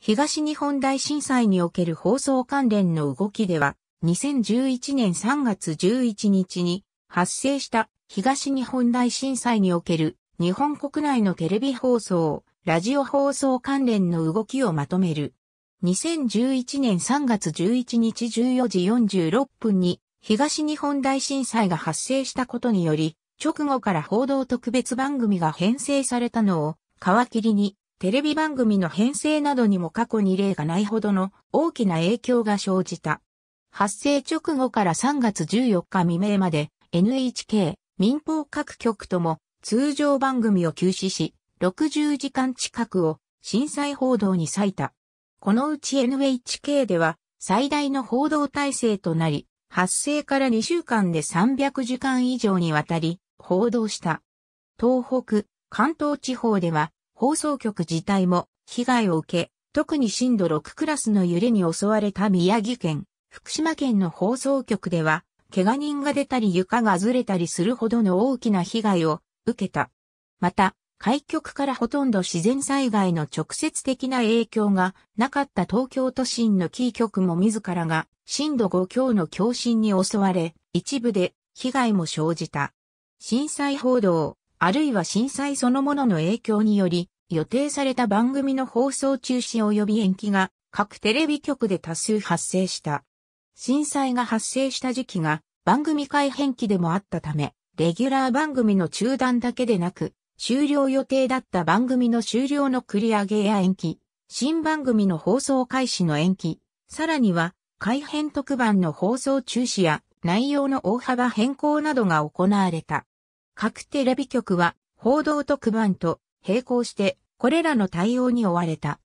東日本大震災における放送関連の動きでは、2011年3月11日に発生した東日本大震災における日本国内のテレビ放送、ラジオ放送関連の動きをまとめる。2011年3月11日14時46分に東日本大震災が発生したことにより、直後から報道特別番組が編成されたのを皮切りにテレビ番組の編成などにも過去に例がないほどの大きな影響が生じた。発生直後から3月14日未明まで NHK 民放各局とも通常番組を休止し、60時間近くを震災報道に割いた。このうち NHK では最大の報道体制となり、発生から2週間で300時間以上にわたり報道した。東北、関東地方では放送局自体も被害を受け、特に震度6クラスの揺れに襲われた宮城県、福島県の放送局では、怪我人が出たり床がずれたりするほどの大きな被害を受けた。また、開局からほとんど自然災害の直接的な影響がなかった東京都心のキー局も自らが震度5強の強震に襲われ、一部で被害も生じた。震災報道、あるいは震災そのものの影響により、予定された番組の放送中止及び延期が各テレビ局で多数発生した。震災が発生した時期が番組改編期でもあったため、レギュラー番組の中断だけでなく、終了予定だった番組の終了の繰り上げや延期、新番組の放送開始の延期、さらには改編特番の放送中止や内容の大幅変更などが行われた。各テレビ局は報道特番と並行してこれらの対応に追われた。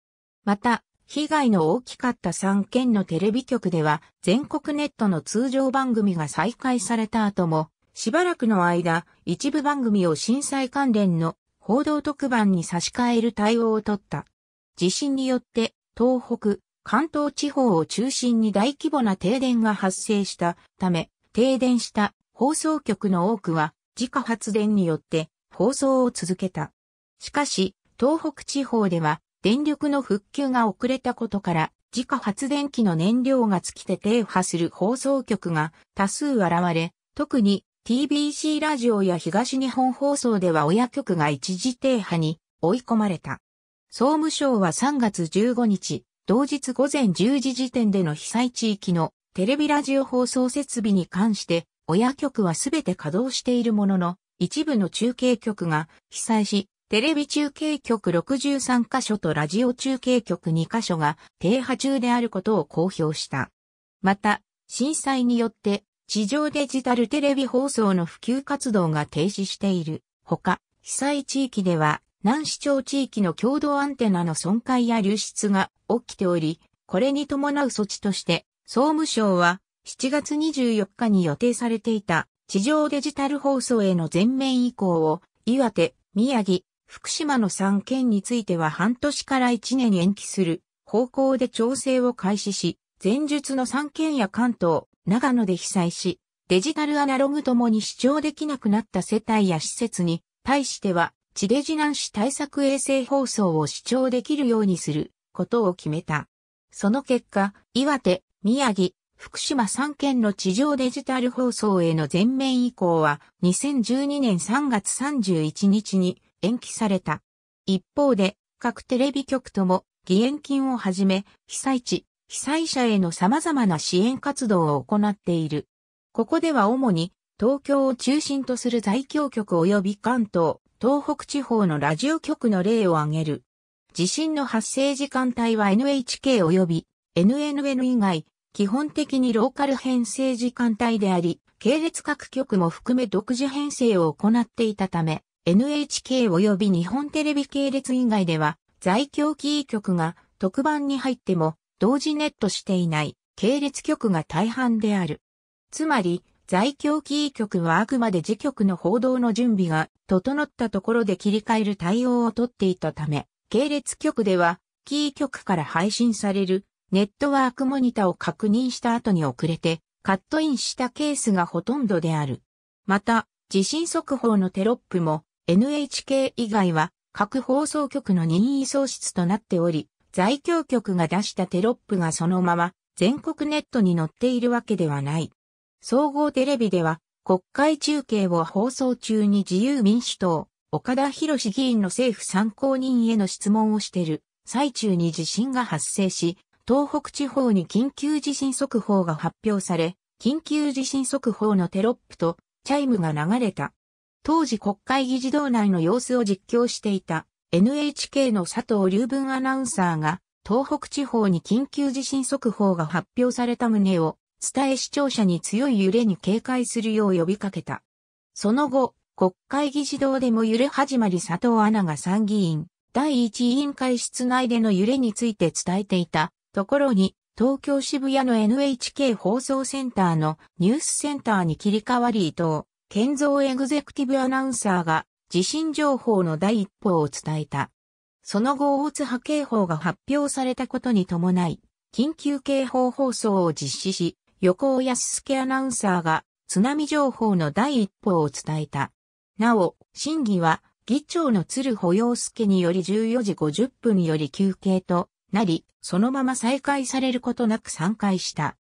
また、被害の大きかった3県のテレビ局では全国ネットの通常番組が再開された後も、しばらくの間、一部番組を震災関連の報道特番に差し替える対応を取った。地震によって東北、関東地方を中心に大規模な停電が発生したため、停電した放送局の多くは自家発電によって放送を続けた。しかし、東北地方では電力の復旧が遅れたことから、自家発電機の燃料が尽きて停波する放送局が多数現れ、特に TBC ラジオや東日本放送では親局が一時停波に追い込まれた。総務省は3月15日、同日午前10時時点での被災地域のテレビラジオ放送設備に関して親局はすべて稼働しているものの、一部の中継局が被災し、テレビ中継局63カ所とラジオ中継局2カ所が停波中であることを公表した。また、震災によって地上デジタルテレビ放送の普及活動が停止している。ほか、被災地域では南市町地域の共同アンテナの損壊や流出が起きており、これに伴う措置として、総務省は7月24日に予定されていた地上デジタル放送への全面移行を岩手、宮城、福島の3県については半年から1年延期する方向で調整を開始し、前述の3県や関東、長野で被災し、デジタルアナログともに視聴できなくなった世帯や施設に対しては、地デジ南市対策衛星放送を視聴できるようにすることを決めた。その結果、岩手、宮城、福島3県の地上デジタル放送への全面移行は2012年3月31日に延期された。一方で各テレビ局とも義援金をはじめ被災地、被災者への様々な支援活動を行っている。ここでは主に東京を中心とする在京局及び関東、東北地方のラジオ局の例を挙げる。地震の発生時間帯は NHK 及び NNN 以外基本的にローカル編成時間帯であり、系列各局も含め独自編成を行っていたため、NHK 及び日本テレビ系列以外では、在京キー局が特番に入っても同時ネットしていない系列局が大半である。つまり、在京キー局はあくまで次局の報道の準備が整ったところで切り替える対応をとっていたため、系列局では、キー局から配信されるネットワークモニタを確認した後に遅れてカットインしたケースがほとんどである。また、地震速報のテロップも NHK 以外は各放送局の任意喪失となっており、在京局が出したテロップがそのまま全国ネットに載っているわけではない。総合テレビでは国会中継を放送中に自由民主党、岡田博議員の政府参考人への質問をしている最中に地震が発生し、東北地方に緊急地震速報が発表され、緊急地震速報のテロップとチャイムが流れた。当時国会議事堂内の様子を実況していた NHK の佐藤隆文アナウンサーが東北地方に緊急地震速報が発表された旨を伝え視聴者に強い揺れに警戒するよう呼びかけた。その後、国会議事堂でも揺れ始まり佐藤アナが参議院第一委員会室内での揺れについて伝えていたところに、東京渋谷の NHK 放送センターのニュースセンターに切り替わり伊藤、建造エグゼクティブアナウンサーが地震情報の第一報を伝えた。その後大津波警報が発表されたことに伴い、緊急警報放送を実施し、横尾康介アナウンサーが津波情報の第一報を伝えた。なお、審議は議長の鶴保洋介により14時50分より休憩となり、そのまま再開されることなく参開した。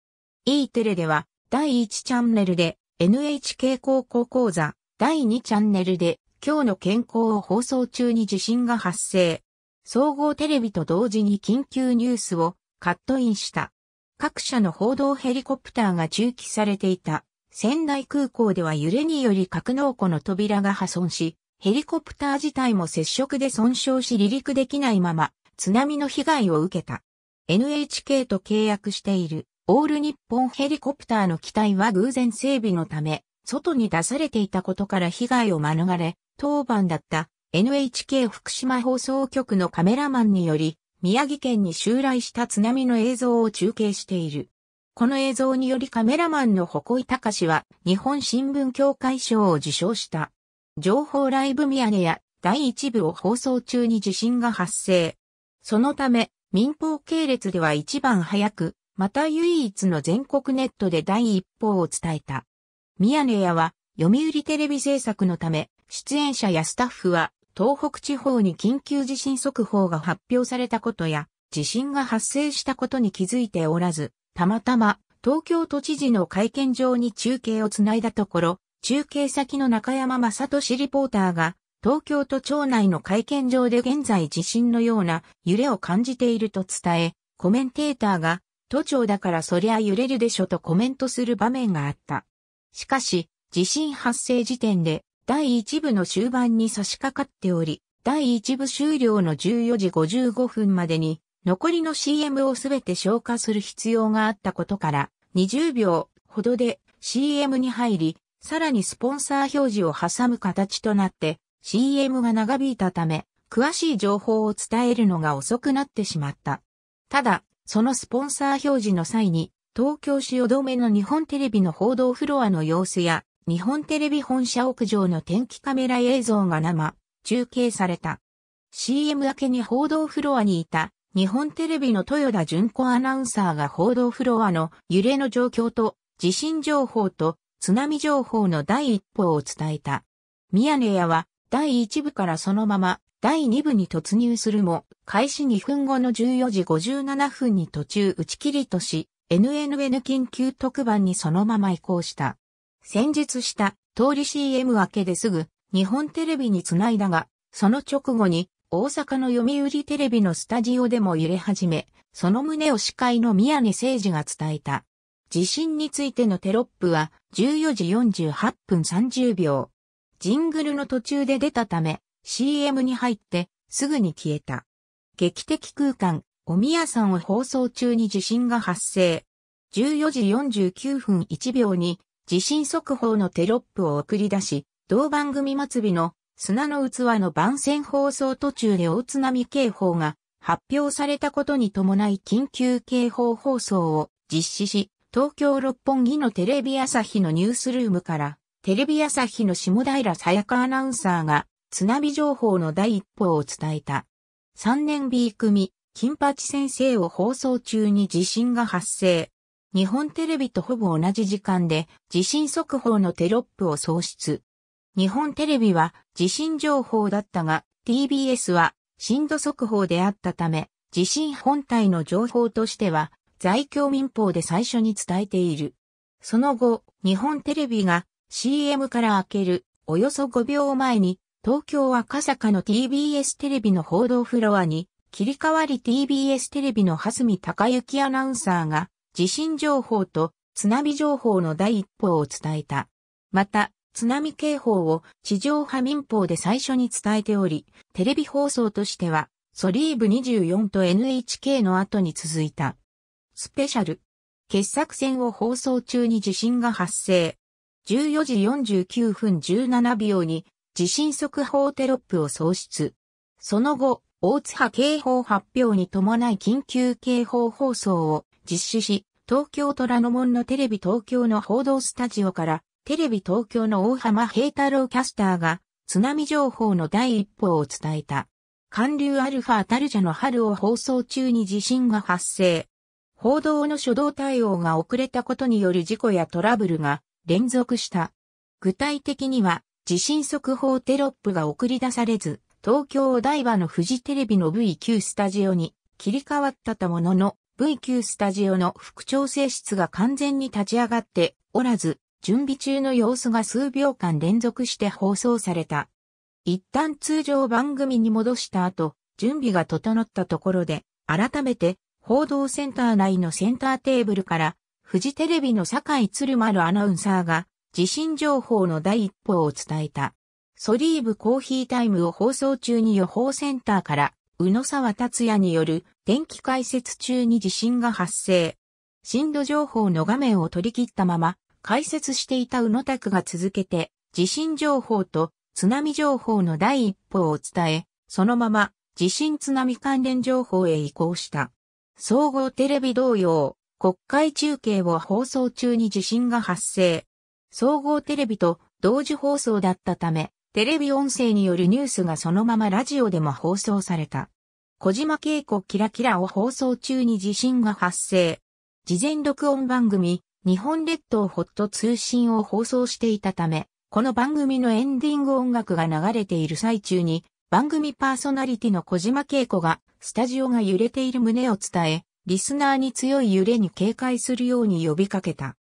E テレでは、第1チャンネルで NHK 高校講座、第2チャンネルで今日の健康を放送中に地震が発生。総合テレビと同時に緊急ニュースをカットインした。各社の報道ヘリコプターが駐機されていた。仙台空港では揺れにより格納庫の扉が破損し、ヘリコプター自体も接触で損傷し離陸できないまま津波の被害を受けた。NHK と契約しているオール日本ヘリコプターの機体は偶然整備のため、外に出されていたことから被害を免れ、当番だった NHK 福島放送局のカメラマンにより、宮城県に襲来した津波の映像を中継している。この映像によりカメラマンの誇井隆は日本新聞協会賞を受賞した。情報ライブミヤネや第一部を放送中に地震が発生。そのため、民放系列では一番早く、また唯一の全国ネットで第一報を伝えた。ミヤネ屋は、読売テレビ制作のため、出演者やスタッフは、東北地方に緊急地震速報が発表されたことや、地震が発生したことに気づいておらず、たまたま東京都知事の会見場に中継をつないだところ、中継先の中山正俊リポーターが東京都庁内の会見場で現在地震のような揺れを感じていると伝え、コメンテーターが、都庁だからそりゃ揺れるでしょとコメントする場面があった。しかし、地震発生時点で、第1部の終盤に差し掛かっており、第1部終了の14時55分までに、残りの CM をすべて消化する必要があったことから、20秒ほどで CM に入り、さらにスポンサー表示を挟む形となって、CM が長引いたため、詳しい情報を伝えるのが遅くなってしまった。ただ、そのスポンサー表示の際に、東京市留めの日本テレビの報道フロアの様子や、日本テレビ本社屋上の天気カメラ映像が生、中継された。CM 明けに報道フロアにいた、日本テレビの豊田純子アナウンサーが報道フロアの揺れの状況と、地震情報と津波情報の第一報を伝えた。ミヤネ屋は第1部からそのまま第2部に突入するも、開始2分後の14時57分に途中打ち切りとし、NNN 緊急特番にそのまま移行した。先日した通り CM 明けですぐ日本テレビにつないだが、その直後に大阪の読売テレビのスタジオでも揺れ始め、その旨を司会の宮根誠司が伝えた。地震についてのテロップは14時48分30秒。ジングルの途中で出たため、CM に入ってすぐに消えた。劇的空間、おみやさんを放送中に地震が発生。14時49分1秒に地震速報のテロップを送り出し、同番組末尾の砂の器の番宣放送途中で大津波警報が発表されたことに伴い緊急警報放送を実施し、東京六本木のテレビ朝日のニュースルームからテレビ朝日の下平さやかアナウンサーが、津波情報の第一報を伝えた。3年 B 組、金八先生を放送中に地震が発生。日本テレビとほぼ同じ時間で地震速報のテロップを喪出。日本テレビは地震情報だったが、TBS は震度速報であったため、地震本体の情報としては、在京民放で最初に伝えている。その後、日本テレビが CM から明ける、およそ5秒前に、東京赤坂の TBS テレビの報道フロアに、切り替わり TBS テレビの蓮見隆之アナウンサーが、地震情報と津波情報の第一報を伝えた。また、津波警報を地上波民放で最初に伝えており、テレビ放送としては、ソリーブ24と NHK の後に続いた。スペシャル。傑作戦を放送中に地震が発生。14時49分17秒に地震速報テロップを創出。その後、大津波警報発表に伴い緊急警報放送を実施し、東京虎ノ門のテレビ東京の報道スタジオからテレビ東京の大浜平太郎キャスターが津波情報の第一報を伝えた。寒流アルファタルジャの春を放送中に地震が発生。報道の初動対応が遅れたことによる事故やトラブルが連続した。具体的には、地震速報テロップが送り出されず、東京お台場のフジテレビの V9 スタジオに切り替わったたものの、V9 スタジオの副調整室が完全に立ち上がっておらず、準備中の様子が数秒間連続して放送された。一旦通常番組に戻した後、準備が整ったところで、改めて報道センター内のセンターテーブルからフジテレビの坂井鶴丸アナウンサーが、地震情報の第一報を伝えた。ソリーブコーヒータイムを放送中に予報センターから、宇野沢達也による天気解説中に地震が発生。震度情報の画面を取り切ったまま、解説していた宇野拓が続けて、地震情報と津波情報の第一報を伝え、そのまま地震津波関連情報へ移行した。総合テレビ同様、国会中継を放送中に地震が発生。総合テレビと同時放送だったため、テレビ音声によるニュースがそのままラジオでも放送された。小島恵子キラキラを放送中に地震が発生。事前録音番組、日本列島ホット通信を放送していたため、この番組のエンディング音楽が流れている最中に、番組パーソナリティの小島恵子が、スタジオが揺れている旨を伝え、リスナーに強い揺れに警戒するように呼びかけた。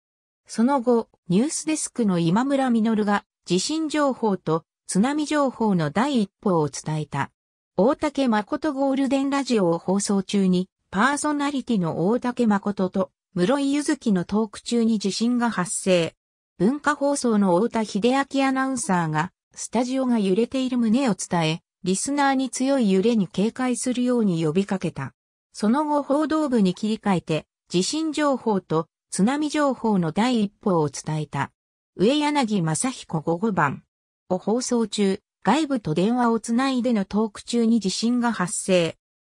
その後、ニュースデスクの今村実が地震情報と津波情報の第一報を伝えた。大竹誠ゴールデンラジオを放送中に、パーソナリティの大竹誠と室井ゆずきのトーク中に地震が発生。文化放送の太田秀明アナウンサーが、スタジオが揺れている旨を伝え、リスナーに強い揺れに警戒するように呼びかけた。その後報道部に切り替えて、地震情報と津波情報の第一報を伝えた。上柳正彦午後版を放送中、外部と電話をつないでのトーク中に地震が発生。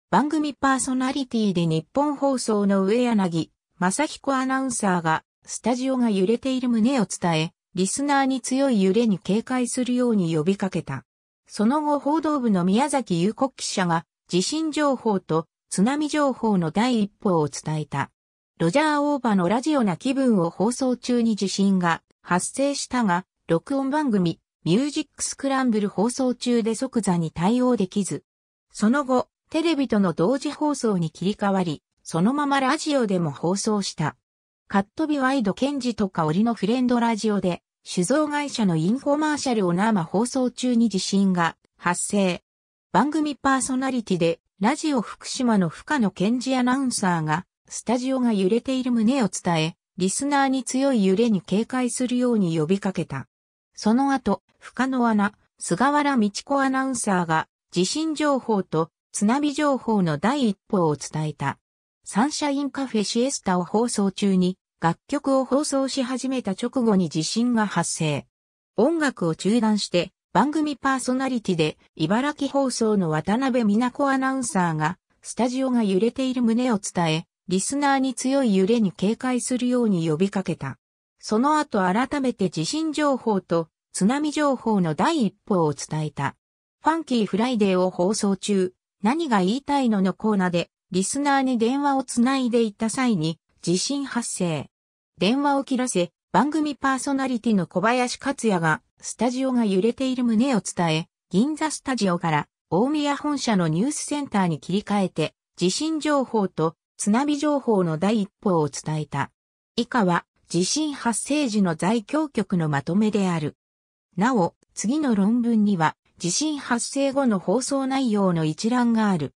番組パーソナリティで日本放送の上柳正彦アナウンサーが、スタジオが揺れている旨を伝え、リスナーに強い揺れに警戒するように呼びかけた。その後報道部の宮崎有国記者が、地震情報と津波情報の第一報を伝えた。ロジャー・オーバのラジオな気分を放送中に地震が発生したが、録音番組、ミュージックスクランブル放送中で即座に対応できず。その後、テレビとの同時放送に切り替わり、そのままラジオでも放送した。カットビワイドケンジとか折のフレンドラジオで、酒造会社のインフォマーシャルを生放送中に地震が発生。番組パーソナリティでラジオ福島の深野健二アナウンサーが、スタジオが揺れている旨を伝え、リスナーに強い揺れに警戒するように呼びかけた。その後、深野アナ、菅原道子アナウンサーが、地震情報と津波情報の第一報を伝えた。サンシャインカフェシエスタを放送中に、楽曲を放送し始めた直後に地震が発生。音楽を中断して、番組パーソナリティで、茨城放送の渡辺美奈子アナウンサーが、スタジオが揺れている旨を伝え、リスナーに強い揺れに警戒するように呼びかけた。その後改めて地震情報と津波情報の第一報を伝えた。ファンキーフライデーを放送中、何が言いたいののコーナーで、リスナーに電話をつないでいった際に、地震発生。電話を切らせ、番組パーソナリティの小林克也が、スタジオが揺れている旨を伝え、銀座スタジオから大宮本社のニュースセンターに切り替えて、地震情報と津波情報の第一報を伝えた。以下は地震発生時の在京局のまとめである。なお、次の論文には地震発生後の放送内容の一覧がある。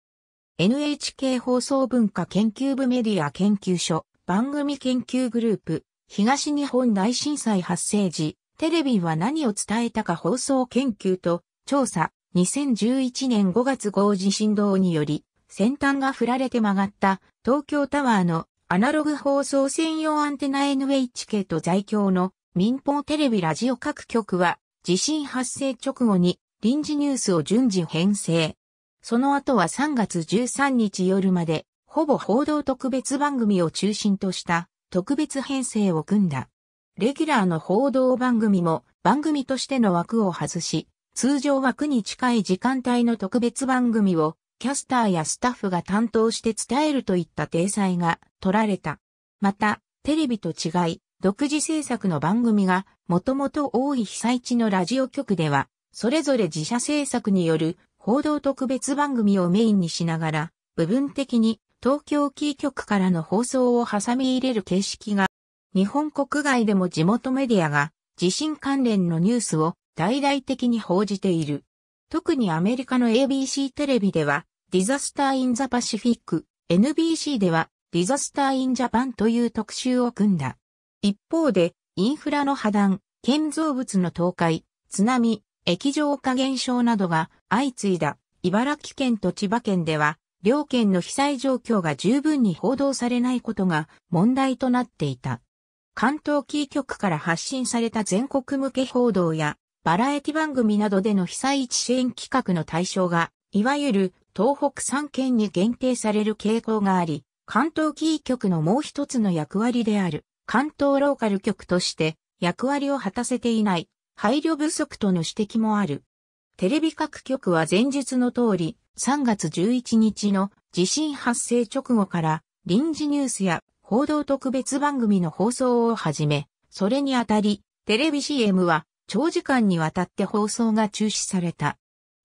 NHK 放送文化研究部メディア研究所番組研究グループ東日本大震災発生時テレビは何を伝えたか放送研究と調査2011年5月号地震動により先端が振られて曲がった東京タワーのアナログ放送専用アンテナ NHK と在京の民放テレビラジオ各局は地震発生直後に臨時ニュースを順次編成。その後は3月13日夜まで、ほぼ報道特別番組を中心とした特別編成を組んだ。レギュラーの報道番組も番組としての枠を外し、通常枠に近い時間帯の特別番組をキャスターやスタッフが担当して伝えるといった体裁が取られた。また、テレビと違い、独自制作の番組がもともと多い被災地のラジオ局では、それぞれ自社制作による報道特別番組をメインにしながら、部分的に東京キー局からの放送を挟み入れる形式が日本国外でも地元メディアが地震関連のニュースを大々的に報じている。特にアメリカの ABC テレビでは、ディザスター・イン・ザ・パシフィック、NBC では、ディザスター・イン・ジャパンという特集を組んだ。一方で、インフラの破断、建造物の倒壊、津波、液状化現象などが相次いだ茨城県と千葉県では、両県の被災状況が十分に報道されないことが問題となっていた。関東キー局から発信された全国向け報道や、バラエティ番組などでの被災地支援企画の対象が、いわゆる東北3県に限定される傾向があり、関東キー局のもう一つの役割である、関東ローカル局として役割を果たせていない配慮不足との指摘もある。テレビ各局は前述の通り3月11日の地震発生直後から臨時ニュースや報道特別番組の放送をはじめ、それにあたり、テレビ CM は長時間にわたって放送が中止された。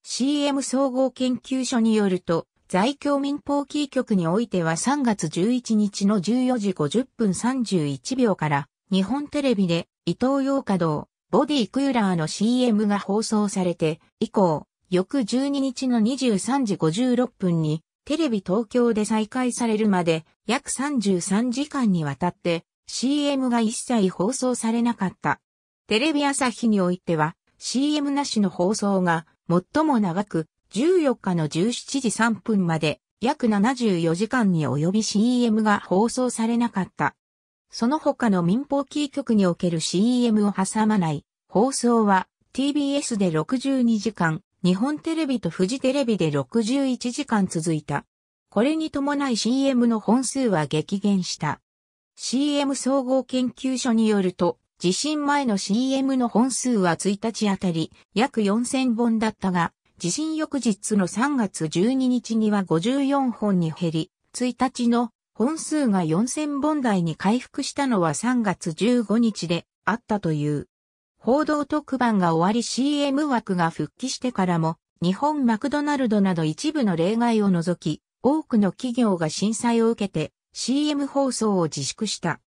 CM 総合研究所によると、在京民放キー局においては3月11日の14時50分31秒から、日本テレビで伊東洋華堂、ボディクーラーの CM が放送されて、以降、翌12日の23時56分に、テレビ東京で再開されるまで約33時間にわたって CM が一切放送されなかった。テレビ朝日においては CM なしの放送が最も長く14日の17時3分まで約74時間に及び CM が放送されなかった。その他の民放キー局における CM を挟まない放送は TBS で62時間、日本テレビとフジテレビで61時間続いた。これに伴い CM の本数は激減した。CM 総合研究所によると、地震前の CM の本数は1日あたり約4000本だったが、地震翌日の3月12日には54本に減り、1日の本数が4000本台に回復したのは3月15日であったという。報道特番が終わり CM 枠が復帰してからも、日本マクドナルドなど一部の例外を除き、多くの企業が震災を受けて CM 放送を自粛した。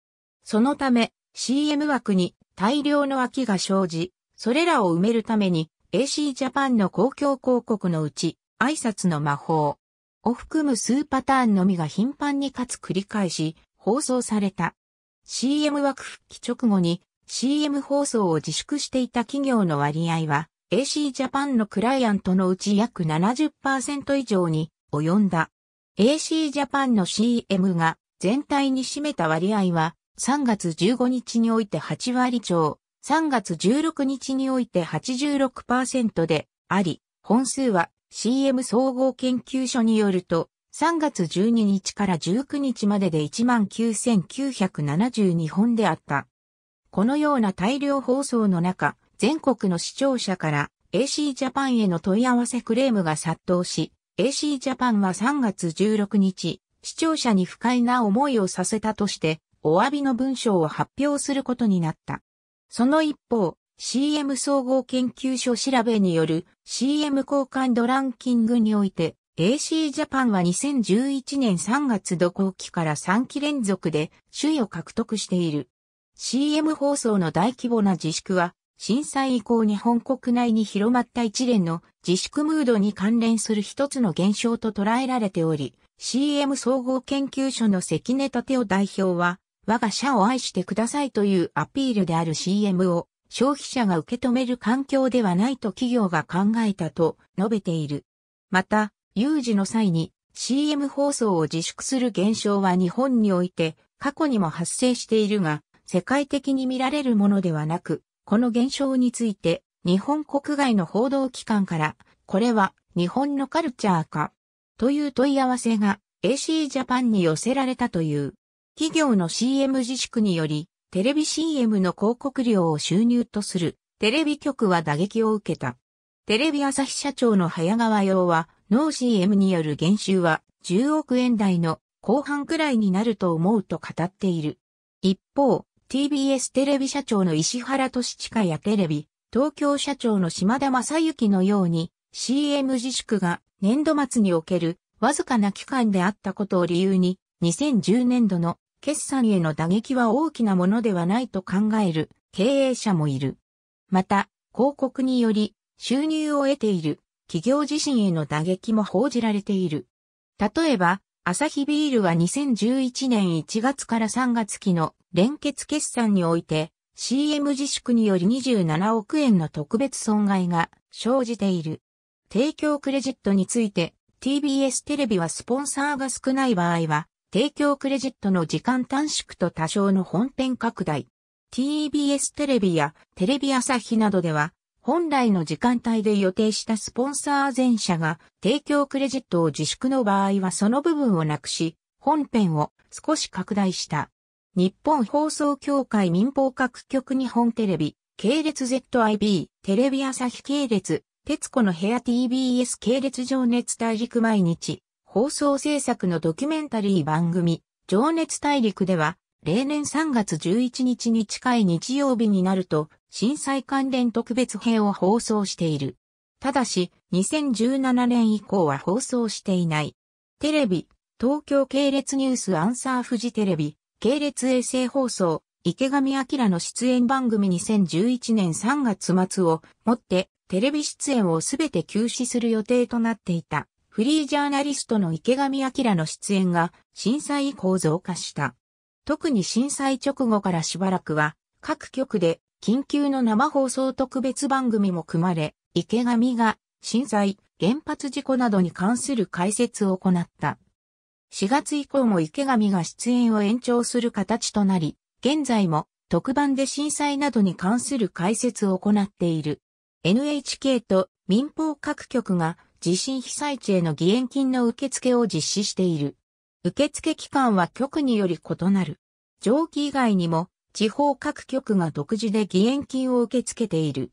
そのため CM 枠に大量の空きが生じ、それらを埋めるために AC ジャパンの公共広告のうち挨拶の魔法を含む数パターンのみが頻繁にかつ繰り返し放送された。CM 枠復帰直後に CM 放送を自粛していた企業の割合は AC ジャパンのクライアントのうち約70%以上に及んだ。AC ジャパンの CM が全体に占めた割合は3月15日において8割超、3月16日において86%であり、本数は CM 総合研究所によると、3月12日から19日までで19,972本であった。このような大量放送の中、全国の視聴者から AC ジャパンへの問い合わせクレームが殺到し、AC ジャパンは3月16日、視聴者に不快な思いをさせたとして、お詫びの文章を発表することになった。その一方、CM 総合研究所調べによる CM 交換度ランキングにおいて、AC ジャパンは2011年3月度後期から3期連続で首位を獲得している。CM 放送の大規模な自粛は、震災以降日本国内に広まった一連の自粛ムードに関連する一つの現象と捉えられており、CM 総合研究所の関根立夫代表は、我が社を愛してくださいというアピールである CM を消費者が受け止める環境ではないと企業が考えたと述べている。また、有事の際に CM 放送を自粛する現象は日本において過去にも発生しているが、世界的に見られるものではなく、この現象について、日本国外の報道機関から、これは日本のカルチャーか、という問い合わせが AC ジャパンに寄せられたという。企業の CM 自粛により、テレビ CM の広告料を収入とするテレビ局は打撃を受けた。テレビ朝日社長の早川洋は、ノー CM による減収は10億円台の後半くらいになると思うと語っている。一方、TBS テレビ社長の石原俊親やテレビ、東京社長の島田正幸のように CM 自粛が年度末におけるわずかな期間であったことを理由に2010年度の決算への打撃は大きなものではないと考える経営者もいる。また、広告により収入を得ている企業自身への打撃も報じられている。例えば、アサヒビールは2011年1月から3月期の連結決算において CM 自粛により27億円の特別損害が生じている。提供クレジットについて TBS テレビはスポンサーが少ない場合は提供クレジットの時間短縮と多少の本編拡大。TBS テレビやテレビ朝日などでは本来の時間帯で予定したスポンサー全社が提供クレジットを自粛の場合はその部分をなくし、本編を少し拡大した。日本放送協会民放各局日本テレビ、系列 ZIB、テレビ朝日系列、徹子の部屋 TBS 系列情熱大陸毎日、放送制作のドキュメンタリー番組、情熱大陸では、例年3月11日に近い日曜日になると、震災関連特別編を放送している。ただし、2017年以降は放送していない。テレビ、東京系列ニュースアンサーフジテレビ、系列衛星放送、池上明の出演番組2011年3月末をもってテレビ出演をすべて休止する予定となっていたフリージャーナリストの池上明の出演が震災以降増加した。特に震災直後からしばらくは各局で緊急の生放送特別番組も組まれ、池上が震災、原発事故などに関する解説を行った。4月以降も池上が出演を延長する形となり、現在も特番で震災などに関する解説を行っている。NHK と民放各局が地震被災地への義援金の受付を実施している。受付期間は局により異なる。上記以外にも地方各局が独自で義援金を受け付けている。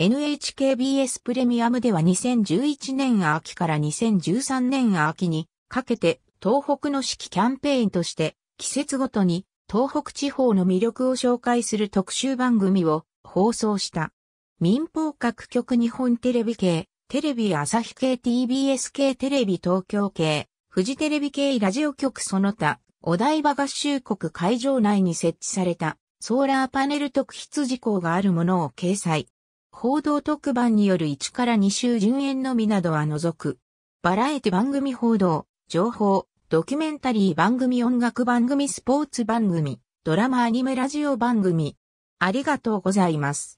NHKBS プレミアムでは2011年秋から2013年秋にかけて東北の四季キャンペーンとして、季節ごとに東北地方の魅力を紹介する特集番組を放送した。民放各局日本テレビ系、テレビ朝日系 TBS 系テレビ東京系、フジテレビ系ラジオ局その他、お台場合衆国会場内に設置されたソーラーパネル特筆事項があるものを掲載。報道特番による1から2週順延のみなどは除く。バラエティ番組報道、情報、ドキュメンタリー番組音楽番組スポーツ番組、ドラマアニメラジオ番組。ありがとうございます。